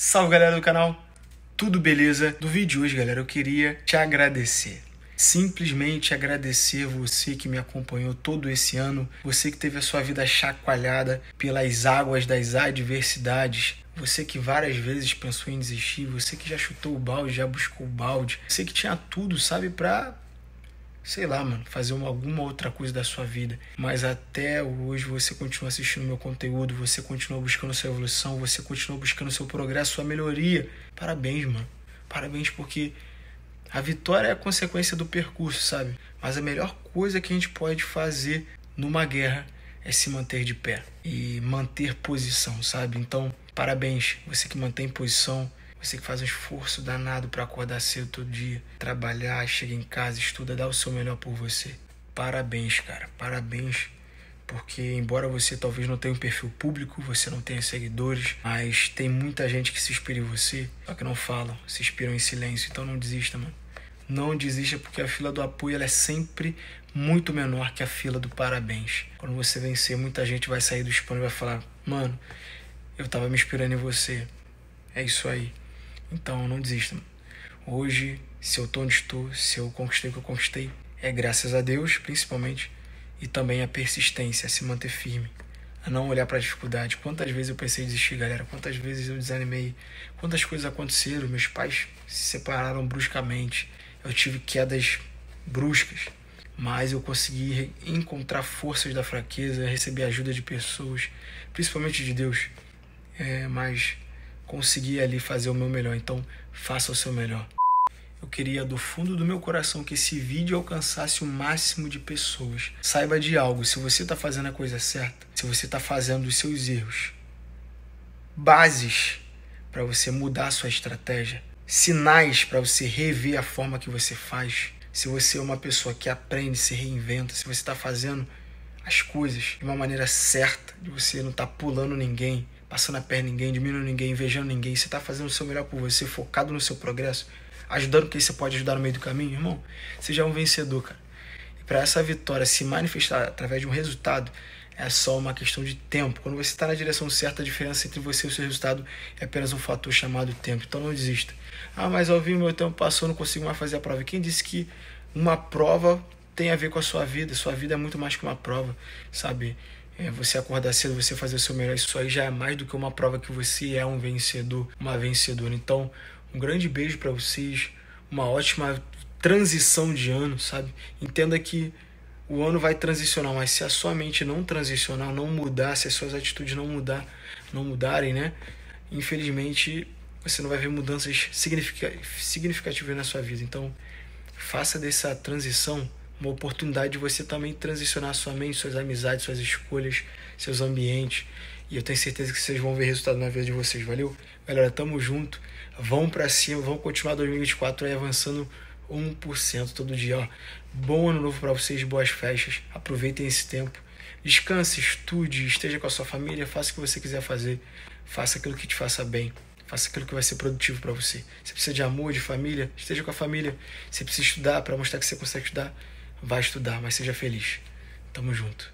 Salve galera do canal, tudo beleza? No vídeo de hoje, galera, eu queria te agradecer. Simplesmente agradecer você que me acompanhou todo esse ano, você que teve a sua vida chacoalhada pelas águas das adversidades, você que várias vezes pensou em desistir, você que já chutou o balde, já buscou o balde, você que tinha tudo, sabe, pra sei lá, mano, fazer uma, alguma outra coisa da sua vida. Mas até hoje você continua assistindo meu conteúdo, você continua buscando sua evolução, você continua buscando seu progresso, sua melhoria. Parabéns, mano. Parabéns porque a vitória é a consequência do percurso, sabe? Mas a melhor coisa que a gente pode fazer numa guerra é se manter de pé e manter posição, sabe? Então, parabéns, você que mantém posição, você que faz um esforço danado para acordar cedo todo dia, trabalhar, chega em casa, estuda, dá o seu melhor por você. Parabéns, cara. Parabéns. Porque, embora você talvez não tenha um perfil público, você não tenha seguidores, mas tem muita gente que se inspira em você, só que não falam, se inspiram em silêncio. Então não desista, mano. Não desista, porque a fila do apoio ela é sempre muito menor que a fila do parabéns. Quando você vencer, muita gente vai sair do spam e vai falar: Mano, eu tava me inspirando em você. É isso aí. Então, não desista. Hoje, se eu tô onde estou, se eu conquistei o que eu conquistei, é graças a Deus, principalmente, e também a persistência, a se manter firme, a não olhar para a dificuldade. Quantas vezes eu pensei em desistir, galera? Quantas vezes eu desanimei? Quantas coisas aconteceram? Meus pais se separaram bruscamente. Eu tive quedas bruscas, mas eu consegui encontrar forças da fraqueza, receber ajuda de pessoas, principalmente de Deus. É, mas conseguir ali fazer o meu melhor. Então, faça o seu melhor. Eu queria do fundo do meu coração que esse vídeo alcançasse o máximo de pessoas. Saiba de algo, se você está fazendo a coisa certa, se você está fazendo os seus erros, bases para você mudar a sua estratégia, sinais para você rever a forma que você faz. Se você é uma pessoa que aprende, se reinventa, se você está fazendo as coisas de uma maneira certa, de você não estar tá pulando ninguém, passando a perna ninguém, diminuindo ninguém, invejando ninguém. Você está fazendo o seu melhor por você, focado no seu progresso, ajudando quem você pode ajudar no meio do caminho, irmão. Você já é um vencedor, cara. E para essa vitória se manifestar através de um resultado, é só uma questão de tempo. Quando você está na direção certa, a diferença entre você e o seu resultado é apenas um fator chamado tempo. Então não desista. Ah, mas ao meu tempo passou, não consigo mais fazer a prova. Quem disse que uma prova tem a ver com a sua vida? Sua vida é muito mais que uma prova, sabe? É, você acordar cedo, você fazer o seu melhor, isso aí já é mais do que uma prova que você é um vencedor, uma vencedora. Então, um grande beijo para vocês, uma ótima transição de ano, sabe? Entenda que o ano vai transicionar, mas se a sua mente não transicionar, não mudar, se as suas atitudes não mudar, não mudarem, né? Infelizmente, você não vai ver mudanças significativas na sua vida. Então, faça dessa transição uma oportunidade de você também transicionar sua mente, suas amizades, suas escolhas, seus ambientes. E eu tenho certeza que vocês vão ver resultado na vida de vocês, valeu? Galera, tamo junto. Vão para cima, vão continuar 2024 aí avançando 1% todo dia, ó. Bom ano novo para vocês, boas festas. Aproveitem esse tempo. Descanse, estude, esteja com a sua família, faça o que você quiser fazer. Faça aquilo que te faça bem. Faça aquilo que vai ser produtivo para você. Você precisa de amor, de família, esteja com a família. Você precisa estudar para mostrar que você consegue estudar Vá estudar, mas seja feliz. Tamo junto.